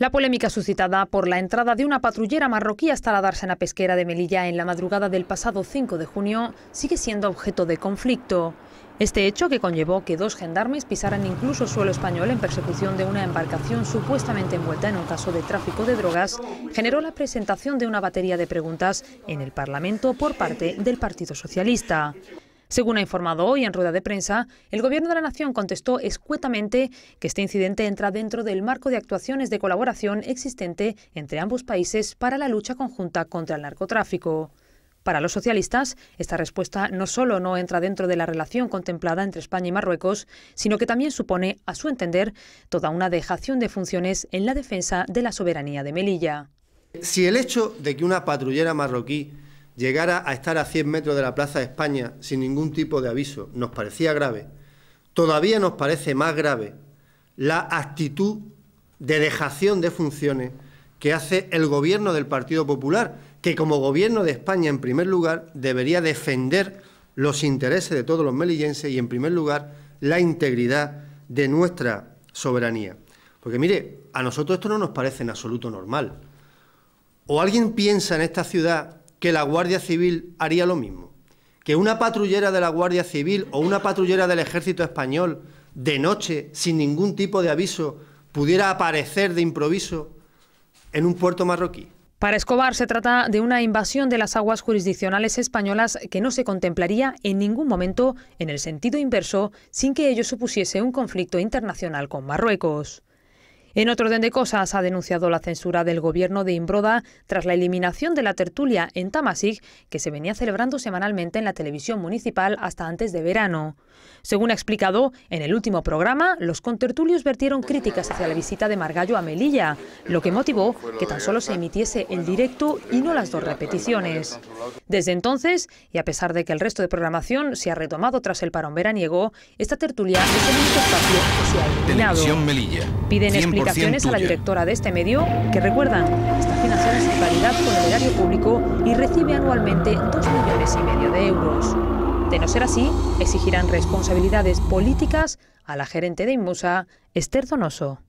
La polémica suscitada por la entrada de una patrullera marroquí hasta la dársena pesquera de Melilla en la madrugada del pasado 5 de junio sigue siendo objeto de conflicto. Este hecho, que conllevó que dos gendarmes pisaran incluso suelo español en persecución de una embarcación supuestamente envuelta en un caso de tráfico de drogas, generó la presentación de una batería de preguntas en el Parlamento por parte del Partido Socialista. Según ha informado hoy en rueda de prensa, el Gobierno de la Nación contestó escuetamente que este incidente entra dentro del marco de actuaciones de colaboración existente entre ambos países para la lucha conjunta contra el narcotráfico. Para los socialistas, esta respuesta no solo no entra dentro de la relación contemplada entre España y Marruecos, sino que también supone, a su entender, toda una dejación de funciones en la defensa de la soberanía de Melilla. Si el hecho de que una patrullera marroquí llegara a estar a 100 metros de la Plaza de España sin ningún tipo de aviso nos parecía grave, todavía nos parece más grave la actitud de dejación de funciones que hace el gobierno del Partido Popular, que como gobierno de España, en primer lugar, debería defender los intereses de todos los melillenses y, en primer lugar, la integridad de nuestra soberanía. Porque, mire, a nosotros esto no nos parece en absoluto normal. O alguien piensa en esta ciudad que la Guardia Civil haría lo mismo? ¿Que una patrullera de la Guardia Civil o una patrullera del Ejército Español de noche, sin ningún tipo de aviso, pudiera aparecer de improviso en un puerto marroquí? Para Escobar se trata de una invasión de las aguas jurisdiccionales españolas que no se contemplaría en ningún momento en el sentido inverso sin que ello supusiese un conflicto internacional con Marruecos. En otro orden de cosas, ha denunciado la censura del gobierno de Imbroda tras la eliminación de la tertulia en Tamasig, que se venía celebrando semanalmente en la televisión municipal hasta antes de verano. Según ha explicado, en el último programa, los contertulios vertieron críticas hacia la visita de Margallo a Melilla, lo que motivó que tan solo se emitiese el directo y no las dos repeticiones. Desde entonces, y a pesar de que el resto de programación se ha retomado tras el parón veraniego, esta tertulia es el único espacio que se ha eliminado. Piden a la directora de este medio, que recuerdan, está financiada en calidad con el erario público y recibe anualmente 2 millones y medio de euros. De no ser así, exigirán responsabilidades políticas a la gerente de Inmusa, Esther Donoso.